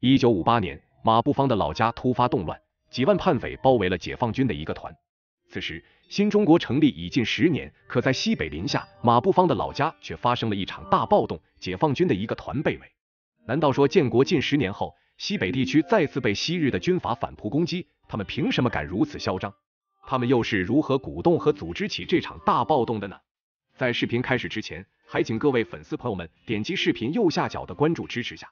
一九五八年，马步芳的老家突发动乱，几万叛匪包围了解放军的一个团。此时，新中国成立已近十年，可在西北临夏马步芳的老家却发生了一场大暴动，解放军的一个团被围。难道说建国近十年后，西北地区再次被昔日的军阀反扑攻击？他们凭什么敢如此嚣张？他们又是如何鼓动和组织起这场大暴动的呢？在视频开始之前，还请各位粉丝朋友们点击视频右下角的关注支持下。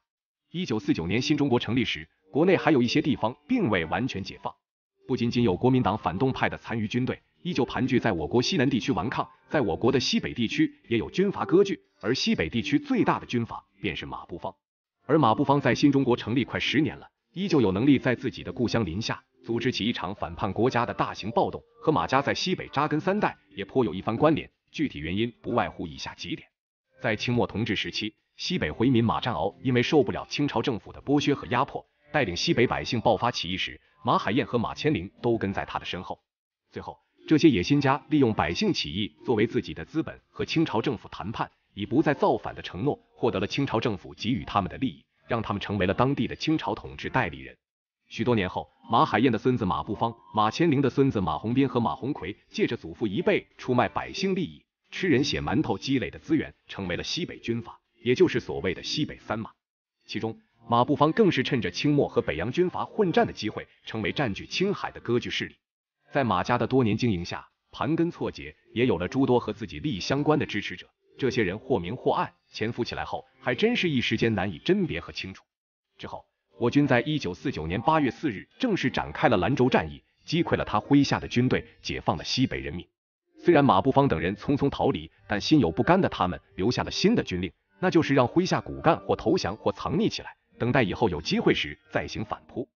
一九四九年新中国成立时，国内还有一些地方并未完全解放，不仅仅有国民党反动派的残余军队依旧盘踞在我国西南地区顽抗，在我国的西北地区也有军阀割据，而西北地区最大的军阀便是马步芳。而马步芳在新中国成立快十年了，依旧有能力在自己的故乡临夏组织起一场反叛国家的大型暴动，和马家在西北扎根三代也颇有一番关联，具体原因不外乎以下几点，在清末同治时期。西北回民马占鳌因为受不了清朝政府的剥削和压迫，带领西北百姓爆发起义时，马海燕和马千灵都跟在他的身后。最后，这些野心家利用百姓起义作为自己的资本，和清朝政府谈判，以不再造反的承诺，获得了清朝政府给予他们的利益，让他们成为了当地的清朝统治代理人。许多年后，马海燕的孙子马步芳、马千灵的孙子马鸿宾和马鸿逵，借着祖父一辈出卖百姓利益、吃人血馒头积累的资源，成为了西北军阀。也就是所谓的西北三马，其中马步芳更是趁着清末和北洋军阀混战的机会，成为占据青海的割据势力。在马家的多年经营下，盘根错节，也有了诸多和自己利益相关的支持者。这些人或明或暗，潜伏起来后，还真是一时间难以甄别和清除。之后，我军在一九四九年八月四日正式展开了兰州战役，击溃了他麾下的军队，解放了西北人民。虽然马步芳等人匆匆逃离，但心有不甘的他们留下了新的军令。那就是让麾下骨干或投降或藏匿起来，等待以后有机会时再行反扑。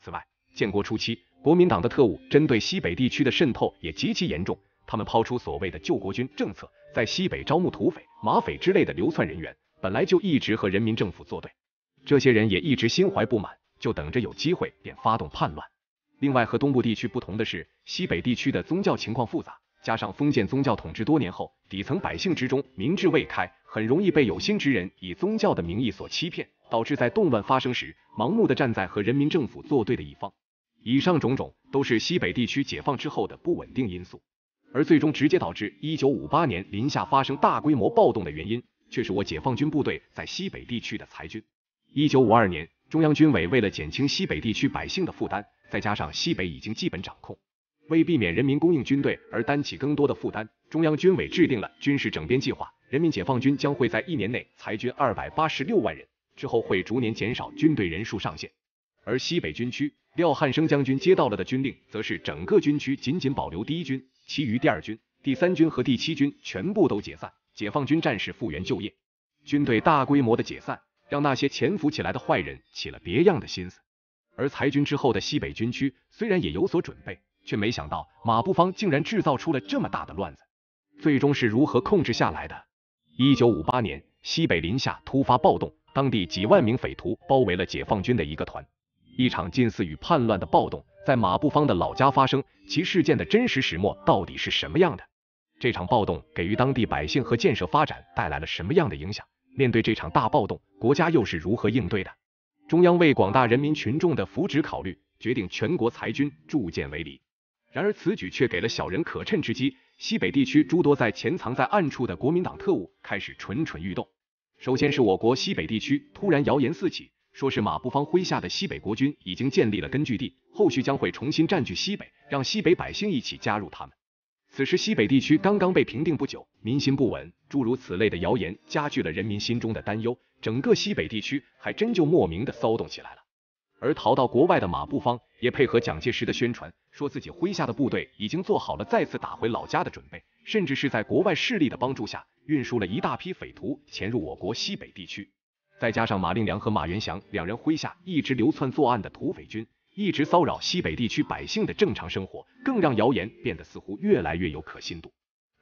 此外，建国初期，国民党的特务针对西北地区的渗透也极其严重。他们抛出所谓的救国军政策，在西北招募土匪、马匪之类的流窜人员，本来就一直和人民政府作对，这些人也一直心怀不满，就等着有机会便发动叛乱。另外，和东部地区不同的是，西北地区的宗教情况复杂。加上封建宗教统治多年后，底层百姓之中民智未开，很容易被有心之人以宗教的名义所欺骗，导致在动乱发生时，盲目的站在和人民政府作对的一方。以上种种都是西北地区解放之后的不稳定因素，而最终直接导致一九五八年临夏发生大规模暴动的原因，却是我解放军部队在西北地区的裁军。一九五二年，中央军委为了减轻西北地区百姓的负担，再加上西北已经基本掌控。为避免人民供应军队而担起更多的负担，中央军委制定了军事整编计划，人民解放军将会在一年内裁军二百八十六万人，之后会逐年减少军队人数上限。而西北军区廖汉生将军接到了的军令，则是整个军区仅仅保留第一军，其余第二军、第三军和第七军全部都解散，解放军战士复员就业。军队大规模的解散，让那些潜伏起来的坏人起了别样的心思。而裁军之后的西北军区虽然也有所准备。却没想到马步芳竟然制造出了这么大的乱子，最终是如何控制下来的？一九五八年，西北临夏突发暴动，当地几万名匪徒包围了解放军的一个团，一场近似于叛乱的暴动在马步芳的老家发生，其事件的真实始末到底是什么样的？这场暴动给予当地百姓和建设发展带来了什么样的影响？面对这场大暴动，国家又是如何应对的？中央为广大人民群众的福祉考虑，决定全国裁军，铸建为礼。然而此举却给了小人可趁之机，西北地区诸多在潜藏在暗处的国民党特务开始蠢蠢欲动。首先是我国西北地区突然谣言四起，说是马步芳麾下的西北国军已经建立了根据地，后续将会重新占据西北，让西北百姓一起加入他们。此时西北地区刚刚被平定不久，民心不稳，诸如此类的谣言加剧了人民心中的担忧，整个西北地区还真就莫名的骚动起来了。而逃到国外的马步芳也配合蒋介石的宣传。说自己麾下的部队已经做好了再次打回老家的准备，甚至是在国外势力的帮助下，运输了一大批匪徒潜入我国西北地区。再加上马令良和马元祥两人麾下一直流窜作案的土匪军，一直骚扰西北地区百姓的正常生活，更让谣言变得似乎越来越有可信度。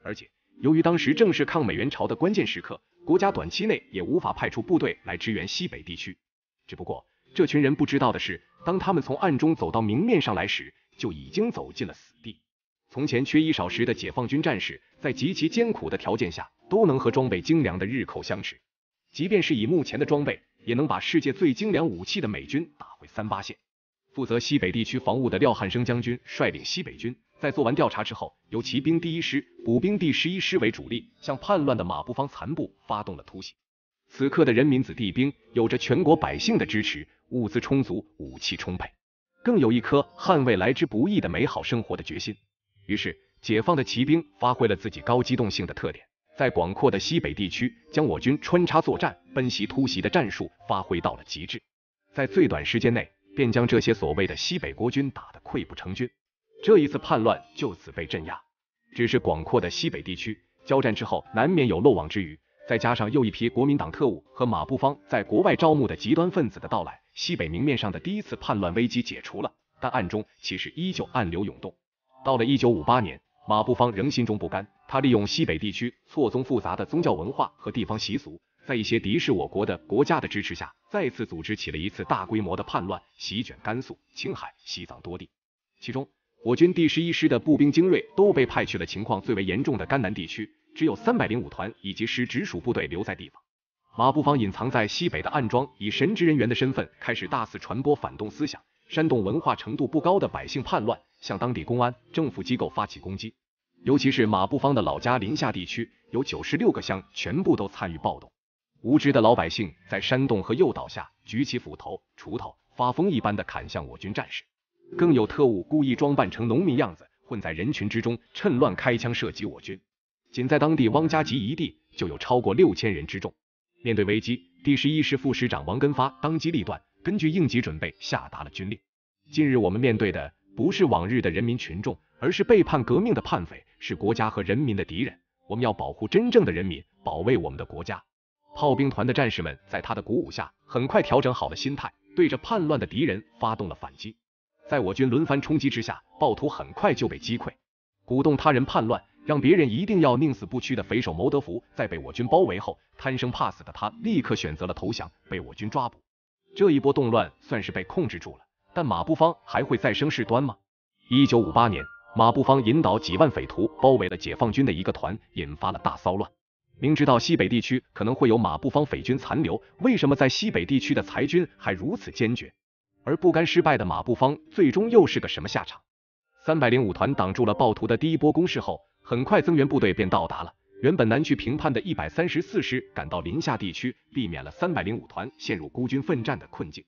而且，由于当时正是抗美援朝的关键时刻，国家短期内也无法派出部队来支援西北地区。只不过，这群人不知道的是。当他们从暗中走到明面上来时，就已经走进了死地。从前缺衣少食的解放军战士，在极其艰苦的条件下，都能和装备精良的日寇相持；即便是以目前的装备，也能把世界最精良武器的美军打回三八线。负责西北地区防务的廖汉生将军率领西北军，在做完调查之后，由骑兵第一师、补兵第十一师为主力，向叛乱的马步芳残部发动了突袭。此刻的人民子弟兵，有着全国百姓的支持。物资充足，武器充沛，更有一颗捍卫来之不易的美好生活的决心。于是，解放的骑兵发挥了自己高机动性的特点，在广阔的西北地区，将我军穿插作战、奔袭突袭的战术发挥到了极致，在最短时间内便将这些所谓的西北国军打得溃不成军。这一次叛乱就此被镇压。只是广阔的西北地区交战之后，难免有漏网之鱼，再加上又一批国民党特务和马步芳在国外招募的极端分子的到来。西北明面上的第一次叛乱危机解除了，但暗中其实依旧暗流涌动。到了一九五八年，马步芳仍心中不甘，他利用西北地区错综复杂的宗教文化和地方习俗，在一些敌视我国的国家的支持下，再次组织起了一次大规模的叛乱，席卷甘肃、青海、西藏多地。其中，我军第十一师的步兵精锐都被派去了情况最为严重的甘南地区，只有三百零五团以及师直属部队留在地方。马步芳隐藏在西北的暗桩，以神职人员的身份开始大肆传播反动思想，煽动文化程度不高的百姓叛乱，向当地公安、政府机构发起攻击。尤其是马步芳的老家临夏地区，有九十六个乡全部都参与暴动。无知的老百姓在煽动和诱导下，举起斧头、锄头，发疯一般的砍向我军战士。更有特务故意装扮成农民样子，混在人群之中，趁乱开枪射击我军。仅在当地汪家集一地，就有超过六千人之众。面对危机，第十一师副师长王根发当机立断，根据应急准备下达了军令。近日我们面对的不是往日的人民群众，而是背叛革命的叛匪，是国家和人民的敌人。我们要保护真正的人民，保卫我们的国家。炮兵团的战士们在他的鼓舞下，很快调整好了心态，对着叛乱的敌人发动了反击。在我军轮番冲击之下，暴徒很快就被击溃。鼓动他人叛乱。让别人一定要宁死不屈的匪首牟德福，在被我军包围后，贪生怕死的他立刻选择了投降，被我军抓捕。这一波动乱算是被控制住了，但马步芳还会再生事端吗？一九五八年，马步芳引导几万匪徒包围了解放军的一个团，引发了大骚乱。明知道西北地区可能会有马步芳匪军残留，为什么在西北地区的裁军还如此坚决？而不甘失败的马步芳最终又是个什么下场？三百零五团挡住了暴徒的第一波攻势后。很快，增援部队便到达了。原本南去平叛的一百三十四师赶到临夏地区，避免了三百零五团陷入孤军奋战的困境。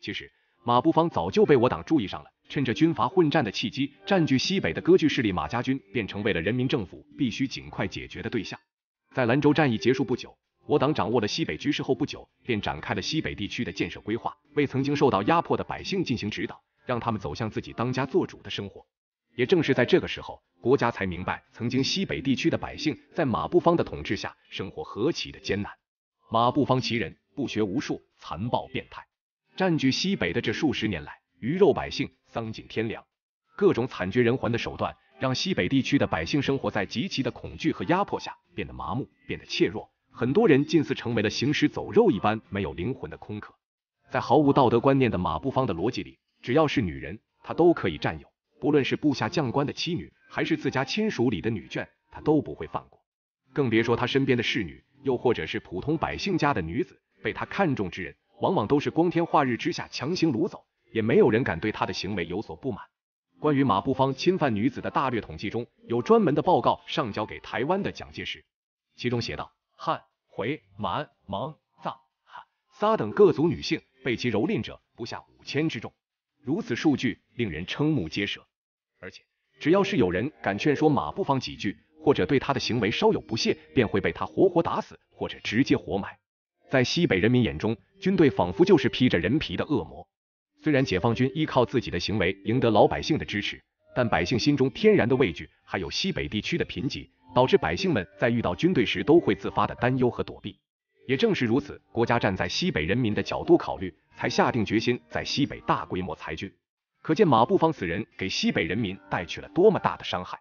其实，马步芳早就被我党注意上了。趁着军阀混战的契机，占据西北的割据势力马家军便成为了人民政府必须尽快解决的对象。在兰州战役结束不久，我党掌握了西北局势后不久，便展开了西北地区的建设规划，为曾经受到压迫的百姓进行指导，让他们走向自己当家做主的生活。也正是在这个时候，国家才明白，曾经西北地区的百姓在马步芳的统治下，生活何其的艰难。马步芳其人不学无术，残暴变态，占据西北的这数十年来，鱼肉百姓，丧尽天良，各种惨绝人寰的手段，让西北地区的百姓生活在极其的恐惧和压迫下，变得麻木，变得怯弱，很多人近似成为了行尸走肉一般，没有灵魂的空壳。在毫无道德观念的马步芳的逻辑里，只要是女人，他都可以占有。不论是部下将官的妻女，还是自家亲属里的女眷，他都不会放过。更别说他身边的侍女，又或者是普通百姓家的女子，被他看中之人，往往都是光天化日之下强行掳走，也没有人敢对他的行为有所不满。关于马步芳侵犯女子的大略统计中，有专门的报告上交给台湾的蒋介石，其中写道：汉、回、满、蒙、藏、哈撒等各族女性被其蹂躏者，不下五千之众。如此数据令人瞠目结舌。而且，只要是有人敢劝说马步芳几句，或者对他的行为稍有不屑，便会被他活活打死，或者直接活埋。在西北人民眼中，军队仿佛就是披着人皮的恶魔。虽然解放军依靠自己的行为赢得老百姓的支持，但百姓心中天然的畏惧，还有西北地区的贫瘠，导致百姓们在遇到军队时都会自发的担忧和躲避。也正是如此，国家站在西北人民的角度考虑，才下定决心在西北大规模裁军。可见马步芳此人给西北人民带去了多么大的伤害。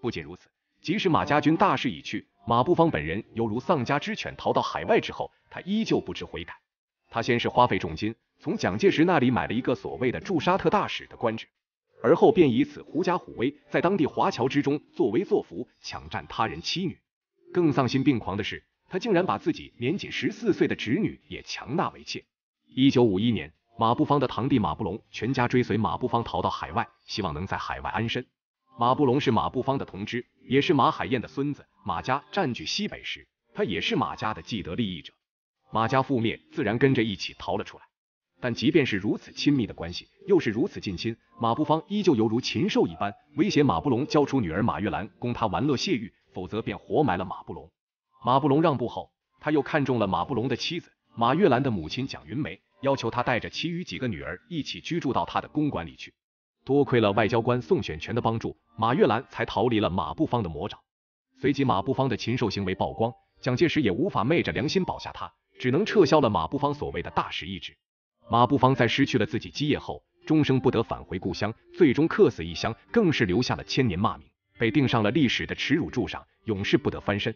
不仅如此，即使马家军大势已去，马步芳本人犹如丧家之犬，逃到海外之后，他依旧不知悔改。他先是花费重金从蒋介石那里买了一个所谓的驻沙特大使的官职，而后便以此狐假虎威，在当地华侨之中作威作福，抢占他人妻女。更丧心病狂的是，他竟然把自己年仅十四岁的侄女也强纳为妾。一九五一年。马步芳的堂弟马步龙，全家追随马步芳逃到海外，希望能在海外安身。马步龙是马步芳的同知，也是马海燕的孙子。马家占据西北时，他也是马家的既得利益者。马家覆灭，自然跟着一起逃了出来。但即便是如此亲密的关系，又是如此近亲，马步芳依旧犹如禽兽一般，威胁马步龙交出女儿马月兰，供他玩乐泄欲，否则便活埋了马步龙。马步龙让步后，他又看中了马步龙的妻子马月兰的母亲蒋云梅。要求他带着其余几个女儿一起居住到他的公馆里去。多亏了外交官宋选权的帮助，马月兰才逃离了马步芳的魔爪。随即马步芳的禽兽行为曝光，蒋介石也无法昧着良心保下他，只能撤销了马步芳所谓的大使一职。马步芳在失去了自己基业后，终生不得返回故乡，最终客死异乡，更是留下了千年骂名，被钉上了历史的耻辱柱上，永世不得翻身。